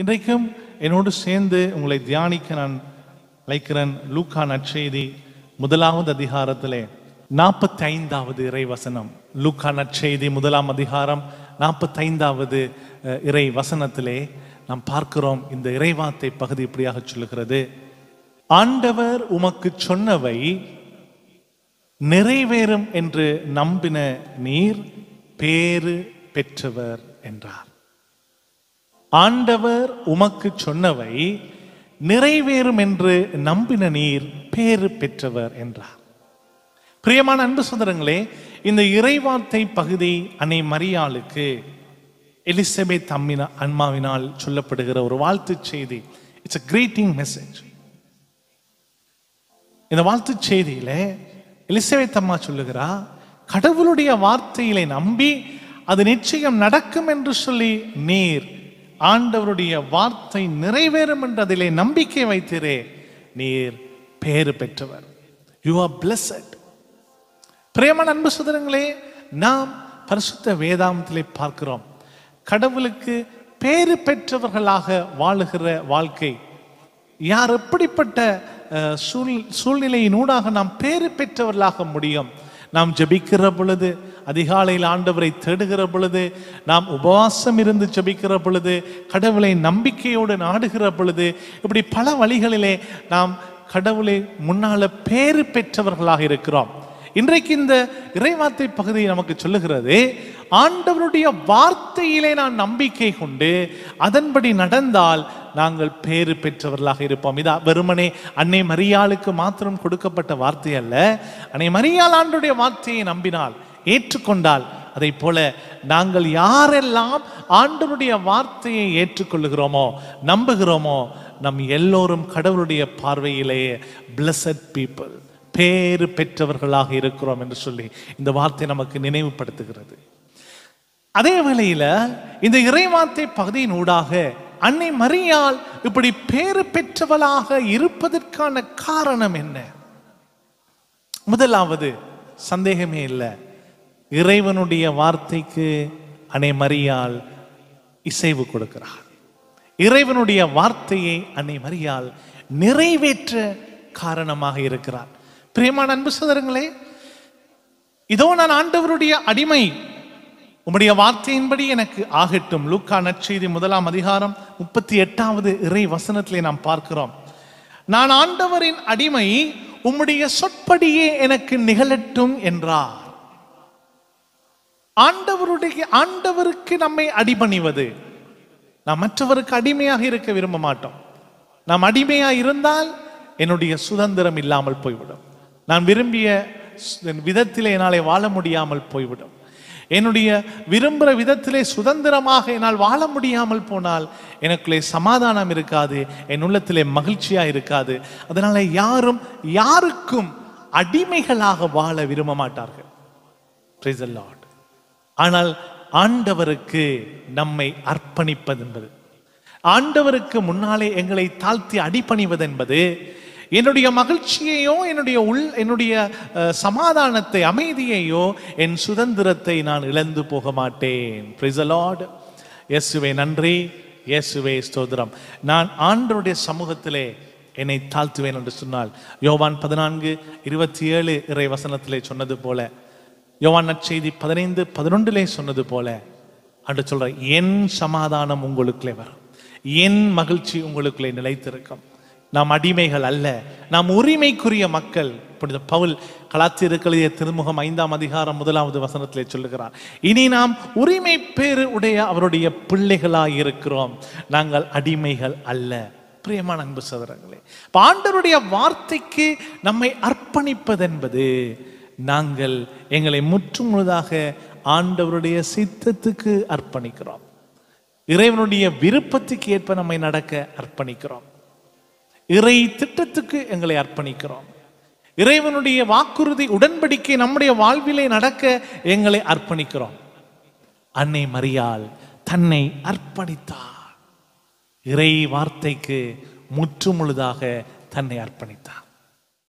இன்றைக்கும் என்னோடு சேர்ந்து உங்களை தியானிக்க நான் அழைக்கிறேன் லூக்கா நற்செய்தி முதலாவது அதிகாரத்திலே நாற்பத்தைந்தாவது இறை வசனம் லூக்கா நற்செய்தி முதலாம் அதிகாரம் நாற்பத்தைந்தாவது இறை வசனத்திலே நாம் பார்க்கிறோம் இந்த இறைவாத்தை பகுதி இப்படியாக சொல்லுகிறது ஆண்டவர் உமக்கு சொன்னவை நிறைவேறும் என்று நம்பின நீர் பேறு பெற்றவர் என்றார் ஆண்டவர் உமக்கு சொன்னவை நிறைவேறும் என்று நம்பின நீர் பேறு பெற்றவர் என்றார் பிரியமான அன்பு சுந்தரங்களே இந்த இறைவார்த்தை பகுதி அன்னை மரியாளுக்கு எலிசபெத் அம்மின அன்மாவினால் சொல்லப்படுகிற ஒரு வாழ்த்து செய்தி இட்ஸ் அ கிரீட்டிங் மெசேஜ் இந்த வாழ்த்து செய்தியில எலிசபெத் அம்மா சொல்லுகிறா கடவுளுடைய வார்த்தையிலை நம்பி அது நிச்சயம் நடக்கும் என்று சொல்லி நீர் ஆண்டவருடைய வார்த்தை நிறைவேறும் என்று அதிலே நம்பிக்கை வைத்திரே நீர் பேறு பெற்றவர் யூ ஆர் பிளஸட் பிரேமான அன்பு சுதரங்களே நாம் பரிசுத்த வேதாந்தத்திலே பார்க்கிறோம் கடவுளுக்கு பேறு பெற்றவர்களாக வாழுகிற வாழ்க்கை யார் எப்படிப்பட்ட சூழ் சூழ்நிலையினூடாக நாம் பேறு பெற்றவர்களாக முடியும் நாம் ஜபிக்கிற பொழுது அதிகாலையில் ஆண்டவரை தேடுகிற பொழுது நாம் உபவாசம் இருந்து ஜபிக்கிற பொழுது கடவுளை நம்பிக்கையோடு நாடுகிற பொழுது இப்படி பல வழிகளிலே நாம் கடவுளை முன்னால் பேறு பெற்றவர்களாக இருக்கிறோம் இன்றைக்கு இந்த இறைவார்த்தை பகுதியை நமக்கு சொல்லுகிறது ஆண்டவருடைய வார்த்தையிலே நான் நம்பிக்கை கொண்டு அதன்படி நடந்தால் நாங்கள் பேறு பெற்றவர்களாக இருப்போம் இதா வெறுமனே அன்னை மரியாளுக்கு மாத்திரம் கொடுக்கப்பட்ட வார்த்தை அல்ல அன்னை மரியாள் ஆண்டுடைய வார்த்தையை நம்பினால் ஏற்றுக்கொண்டால் அதை போல நாங்கள் யாரெல்லாம் ஆண்டனுடைய வார்த்தையை ஏற்றுக்கொள்ளுகிறோமோ நம்புகிறோமோ நம் எல்லோரும் கடவுளுடைய பார்வையிலேயே பிளஸட் பீப்புள் பேறு பெற்றவர்களாக இருக்கிறோம் என்று சொல்லி இந்த வார்த்தை நமக்கு நினைவுபடுத்துகிறது அதே வேளையில் இந்த இறைவார்த்தை பகுதியின் ஊடாக அன்னை மரியால் இப்படி பேறு பெற்றவளாக இருப்பதற்கான காரணம் என்ன முதலாவது சந்தேகமே இல்லை இறைவனுடைய வார்த்தைக்கு அன்னை மரியால் இசைவு கொடுக்கிறாள் இறைவனுடைய வார்த்தையை அன்னை மரியால் நிறைவேற்ற காரணமாக இருக்கிறார் பிரியமான அன்பு சோதரங்களே இதோ நான் ஆண்டவருடைய அடிமை உம்முடைய வார்த்தையின்படி எனக்கு ஆகட்டும் லூக்கா நற்செய்தி முதலாம் அதிகாரம் முப்பத்தி எட்டாவது இறை வசனத்திலே நாம் பார்க்கிறோம் நான் ஆண்டவரின் அடிமை உம்முடைய சொற்படியே எனக்கு நிகழட்டும் என்றார் ஆண்டவருடைய ஆண்டவருக்கு நம்மை அடிபணிவது நாம் மற்றவருக்கு அடிமையாக இருக்க விரும்ப மாட்டோம் நாம் அடிமையாக இருந்தால் என்னுடைய சுதந்திரம் இல்லாமல் போய்விடும் நான் விரும்பிய விதத்திலே என்னாலே வாழ முடியாமல் போய்விடும் என்னுடைய விரும்புகிற விதத்திலே சுதந்திரமாக என்னால் வாழ முடியாமல் போனால் எனக்குள்ளே சமாதானம் இருக்காது என் உள்ளத்திலே மகிழ்ச்சியாக இருக்காது அதனால் யாரும் யாருக்கும் அடிமைகளாக வாழ விரும்ப மாட்டார்கள் ஆனால் ஆண்டவருக்கு நம்மை அர்ப்பணிப்பது என்பது ஆண்டவருக்கு முன்னாலே எங்களை தாழ்த்தி அடிப்பணிவது என்பது என்னுடைய மகிழ்ச்சியையோ என்னுடைய உள் என்னுடைய சமாதானத்தை அமைதியையோ என் சுதந்திரத்தை நான் இழந்து போக மாட்டேன் பிரிசலாட் இயேசுவே நன்றி இயேசுவே ஸ்தோதிரம் நான் ஆண்டருடைய சமூகத்திலே என்னை தாழ்த்துவேன் என்று சொன்னால் யோவான் பதினான்கு இருபத்தி ஏழு இறை வசனத்திலே சொன்னது போல யோவான் நற்செய்தி பதினைந்து பதினொன்றிலே சொன்னது போல அன்று சொல்ற என் சமாதானம் உங்களுக்குள்ளே வரும் என் மகிழ்ச்சி உங்களுக்குள்ளே நிலைத்திருக்கும் நாம் அடிமைகள் அல்ல நாம் உரிமைக்குரிய மக்கள் இப்படி பவுல் கலாச்சிருக்கலைய திருமுகம் ஐந்தாம் அதிகாரம் முதலாவது வசனத்திலே சொல்லுகிறார் இனி நாம் உரிமை பேரு உடைய அவருடைய பிள்ளைகளாக இருக்கிறோம் நாங்கள் அடிமைகள் அல்ல பிரியமான அன்பு சதுரங்களே பாண்டருடைய வார்த்தைக்கு நம்மை அர்ப்பணிப்பதென்பது நாங்கள் எங்களை முற்று முழுதாக ஆண்டவருடைய சித்தத்துக்கு அர்ப்பணிக்கிறோம் இறைவனுடைய விருப்பத்துக்கு ஏற்ப நம்மை நடக்க அர்ப்பணிக்கிறோம் இறை திட்டத்துக்கு எங்களை அர்ப்பணிக்கிறோம் இறைவனுடைய வாக்குறுதி உடன்படிக்கை நம்முடைய வாழ்விலே நடக்க எங்களை அர்ப்பணிக்கிறோம் அன்னை மரியால் தன்னை அர்ப்பணித்தார் இறை வார்த்தைக்கு முற்றுமுழுதாக தன்னை அர்ப்பணித்தார்